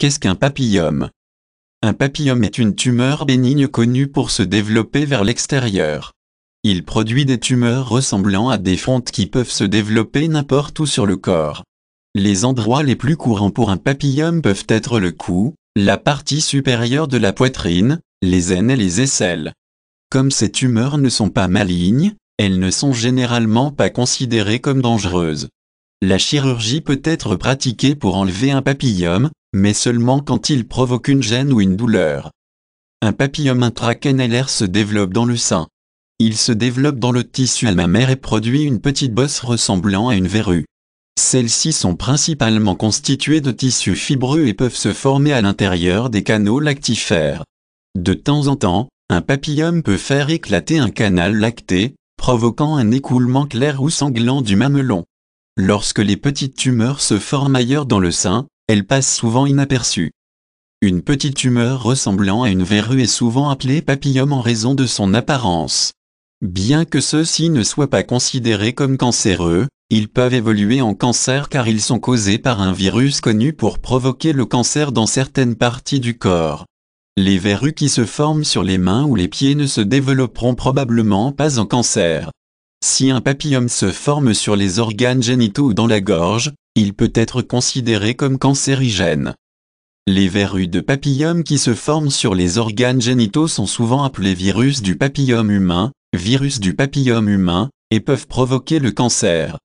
Qu'est-ce qu'un papillome Un papillome est une tumeur bénigne connue pour se développer vers l'extérieur. Il produit des tumeurs ressemblant à des fontes qui peuvent se développer n'importe où sur le corps. Les endroits les plus courants pour un papillome peuvent être le cou, la partie supérieure de la poitrine, les aines et les aisselles. Comme ces tumeurs ne sont pas malignes, elles ne sont généralement pas considérées comme dangereuses. La chirurgie peut être pratiquée pour enlever un papillome, mais seulement quand il provoque une gêne ou une douleur. Un papillome intracanalaire se développe dans le sein. Il se développe dans le tissu mammaire et produit une petite bosse ressemblant à une verrue. Celles-ci sont principalement constituées de tissus fibreux et peuvent se former à l'intérieur des canaux lactifères. De temps en temps, un papillome peut faire éclater un canal lacté, provoquant un écoulement clair ou sanglant du mamelon. Lorsque les petites tumeurs se forment ailleurs dans le sein, elle passe souvent inaperçue. Une petite tumeur ressemblant à une verrue est souvent appelée papillome en raison de son apparence. Bien que ceux-ci ne soient pas considérés comme cancéreux, ils peuvent évoluer en cancer car ils sont causés par un virus connu pour provoquer le cancer dans certaines parties du corps. Les verrues qui se forment sur les mains ou les pieds ne se développeront probablement pas en cancer. Si un papillome se forme sur les organes génitaux ou dans la gorge, il peut être considéré comme cancérigène. Les verrues de papillome qui se forment sur les organes génitaux sont souvent appelées virus du papillome humain, virus du papillome humain, et peuvent provoquer le cancer.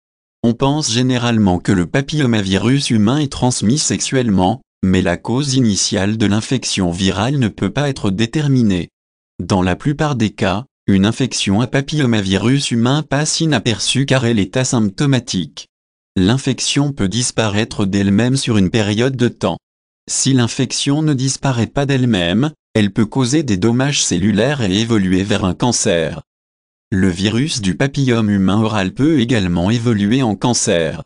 On pense généralement que le papillomavirus humain est transmis sexuellement, mais la cause initiale de l'infection virale ne peut pas être déterminée. Dans la plupart des cas, une infection à papillomavirus humain passe inaperçue car elle est asymptomatique l'infection peut disparaître d'elle-même sur une période de temps. Si l'infection ne disparaît pas d'elle-même, elle peut causer des dommages cellulaires et évoluer vers un cancer. Le virus du papillome humain oral peut également évoluer en cancer.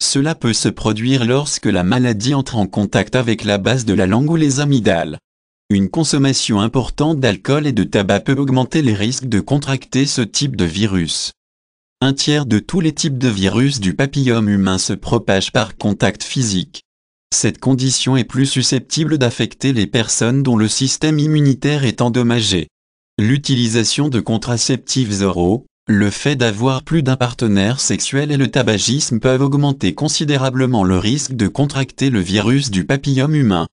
Cela peut se produire lorsque la maladie entre en contact avec la base de la langue ou les amygdales. Une consommation importante d'alcool et de tabac peut augmenter les risques de contracter ce type de virus. Un tiers de tous les types de virus du papillome humain se propagent par contact physique. Cette condition est plus susceptible d'affecter les personnes dont le système immunitaire est endommagé. L'utilisation de contraceptifs oraux, le fait d'avoir plus d'un partenaire sexuel et le tabagisme peuvent augmenter considérablement le risque de contracter le virus du papillome humain.